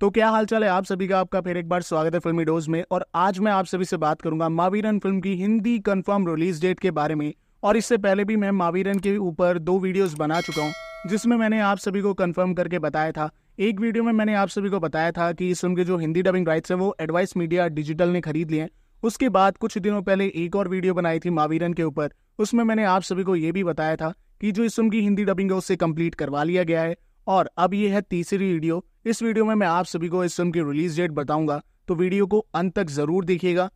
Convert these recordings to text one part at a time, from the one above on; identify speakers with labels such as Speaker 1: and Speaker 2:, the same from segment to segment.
Speaker 1: तो क्या हाल चाल है आप सभी का आपका फिर एक बार स्वागत है फिल्मी डोज में और आज मैं आप सभी से बात करूंगा मावीरन फिल्म की हिंदी कंफर्म रिलीज डेट के बारे में और इससे पहले भी मैं मावीरन के ऊपर दो वीडियोस बना चुका हूं जिसमें मैंने आप सभी को कंफर्म करके बताया था एक वीडियो में मैंने आप सभी को बताया था कि इस फिल्म के जो हिंदी डबिंग राइट्स है वो एडवाइस मीडिया डिजिटल ने खरीद लिए हैं उसके बाद कुछ दिनों पहले एक और वीडियो बनाई थी मावीरन के ऊपर उसमें मैंने आप सभी को ये भी बताया था कि जो इस फिल्म की हिंदी डबिंग है उससे कंप्लीट करवा लिया गया है और अब ये है तीसरी वीडियो इस वीडियो में मैं आप सभी को इस फिल्म की रिलीज डेट बताऊंगा तो वीडियो को अंत तक जरूर देखिएगा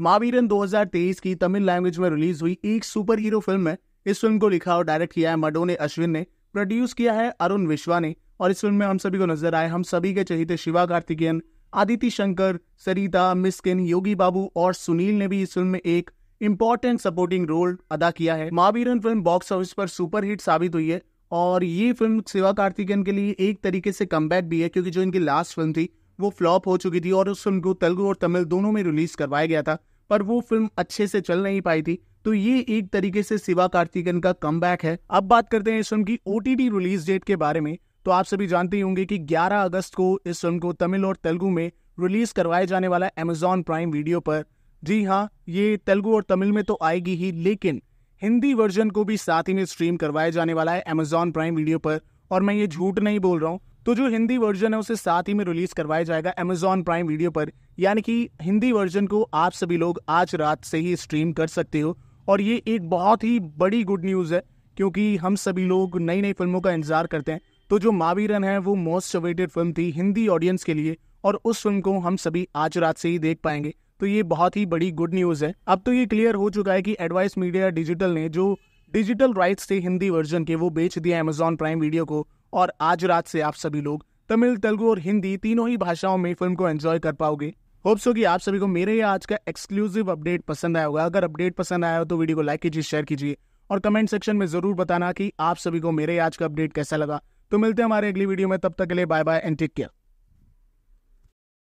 Speaker 1: महावीरन 2023 की तमिल लैंग्वेज में रिलीज हुई एक सुपर हीरो फिल्म है इस फिल्म को लिखा और डायरेक्ट किया है मडोने अश्विन ने प्रोड्यूस किया है अरुण विश्वा ने और इस फिल्म में हम सभी को नजर आए हम सभी के चहिते शिवा कार्तिकेयन आदिति शंकर सरिता मिस्किन योगी बाबू और सुनील ने भी इस फिल्म में एक इम्पोर्टेंट सपोर्टिंग रोल अदा किया है महावीरन फिल्म बॉक्स ऑफिस पर सुपरहिट साबित हुई है और ये फिल्म सेवा कार्तिकन के लिए एक तरीके से कम भी है क्योंकि जो इनकी लास्ट फिल्म थी वो फ्लॉप हो चुकी थी और उस फिल्म को तेलुगु और तमिल दोनों में रिलीज करवाया गया था पर वो फिल्म अच्छे से चल नहीं पाई थी तो ये एक तरीके से शिवा कार्तिकन का कम है अब बात करते हैं इस फिल्म की ओ रिलीज डेट के बारे में तो आप सभी जानते ही होंगे कि 11 अगस्त को इस फिल्म को तमिल और तेलुगु में रिलीज करवाए जाने वाला अमेजॉन प्राइम वीडियो पर जी हाँ ये तेलुगु और तमिल में तो आएगी ही लेकिन हिंदी वर्जन को भी साथ ही में स्ट्रीम करवाया जाने वाला है अमेजॉन प्राइम वीडियो पर और मैं ये झूठ नहीं बोल रहा हूँ तो जो हिंदी वर्जन है उसे साथ ही में रिलीज करवाया जाएगा अमेजॉन प्राइम वीडियो पर यानी कि हिंदी वर्जन को आप सभी लोग आज रात से ही स्ट्रीम कर सकते हो और ये एक बहुत ही बड़ी गुड न्यूज़ है क्योंकि हम सभी लोग नई नई फिल्मों का इंतज़ार करते हैं तो जो मावीरन है वो मोस्ट अवेटेड फिल्म थी हिंदी ऑडियंस के लिए और उस फिल्म को हम सभी आज रात से ही देख पाएंगे तो ये बहुत ही बड़ी गुड न्यूज़ है अब तो ये क्लियर हो चुका है कि एडवाइस मीडिया डिजिटल ने जो डिजिटल राइट्स थे हिंदी वर्जन के वो बेच दिया एमेजोन प्राइम वीडियो को और आज रात से आप सभी लोग तमिल तेलुगु और हिंदी तीनों ही भाषाओं में फिल्म को एंजॉय कर पाओगे होप्स हो कि आप सभी को मेरे आज का एक्सक्लूसिव अपडेट पसंद आया होगा अगर अपडेट पसंद आया हो तो वीडियो को लाइक कीजिए शेयर कीजिए और कमेंट सेक्शन में जरूर बताना कि आप सभी को मेरे आज का अपडेट कैसा लगा तो मिलते हैं हमारे अगली वीडियो में तब तक के लिए bye bye and take care